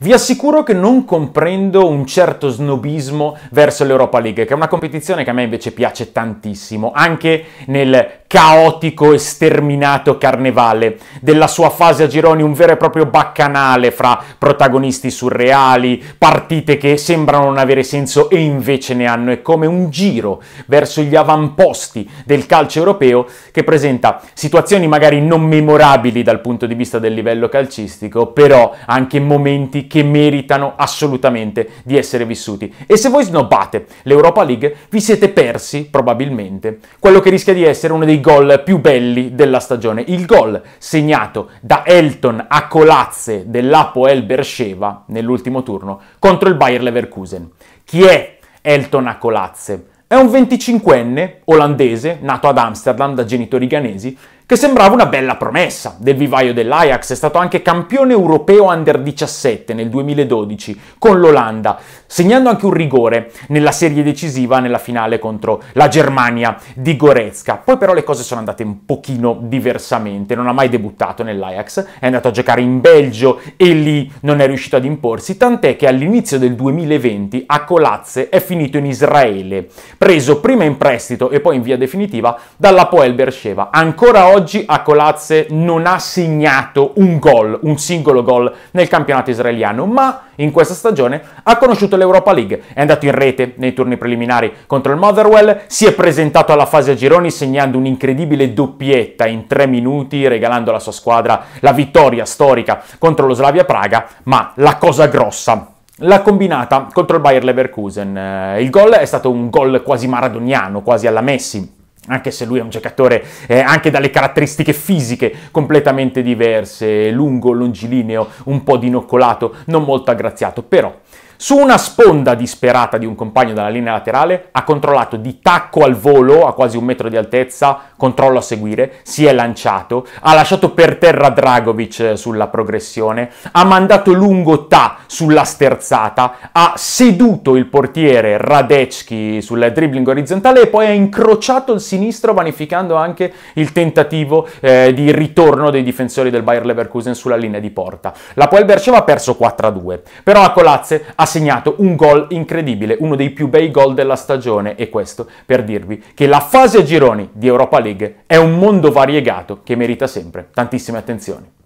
Vi assicuro che non comprendo un certo snobismo verso l'Europa League, che è una competizione che a me invece piace tantissimo, anche nel caotico e sterminato carnevale della sua fase a gironi, un vero e proprio baccanale fra protagonisti surreali, partite che sembrano non avere senso e invece ne hanno, è come un giro verso gli avamposti del calcio europeo che presenta situazioni magari non memorabili dal punto di vista del livello calcistico, però anche momenti che meritano assolutamente di essere vissuti. E se voi snobbate l'Europa League, vi siete persi probabilmente quello che rischia di essere uno dei gol più belli della stagione. Il gol segnato da Elton a colazze dell'Apoel Bersheva nell'ultimo turno contro il Bayer Leverkusen. Chi è Elton a colazze? È un 25enne olandese nato ad Amsterdam da genitori ghanesi che sembrava una bella promessa del vivaio dell'Ajax, è stato anche campione europeo under 17 nel 2012 con l'Olanda, segnando anche un rigore nella serie decisiva nella finale contro la Germania di Goretzka. Poi però le cose sono andate un pochino diversamente, non ha mai debuttato nell'Ajax, è andato a giocare in Belgio e lì non è riuscito ad imporsi, tant'è che all'inizio del 2020 a Colazze è finito in Israele, preso prima in prestito e poi in via definitiva dalla Poel Bersheva. Ancora oggi oggi a Colazze non ha segnato un gol, un singolo gol nel campionato israeliano, ma in questa stagione ha conosciuto l'Europa League, è andato in rete nei turni preliminari contro il Motherwell, si è presentato alla fase a gironi segnando un'incredibile doppietta in tre minuti, regalando alla sua squadra la vittoria storica contro lo Slavia Praga, ma la cosa grossa la combinata contro il Bayer Leverkusen. Eh, il gol è stato un gol quasi maradoniano, quasi alla Messi anche se lui è un giocatore eh, anche dalle caratteristiche fisiche completamente diverse, lungo, longilineo, un po' dinoccolato, non molto aggraziato, però su una sponda disperata di un compagno dalla linea laterale ha controllato di tacco al volo a quasi un metro di altezza, controllo a seguire, si è lanciato, ha lasciato per terra Dragovic eh, sulla progressione, ha mandato lungo Ta sulla sterzata, ha seduto il portiere Radecki sul dribbling orizzontale e poi ha incrociato il sinistro vanificando anche il tentativo eh, di ritorno dei difensori del Bayer Leverkusen sulla linea di porta. La Polbercev ha perso 4-2, però a Colazze ha segnato un gol incredibile, uno dei più bei gol della stagione e questo per dirvi che la fase a gironi di Europa League è un mondo variegato che merita sempre tantissime attenzioni.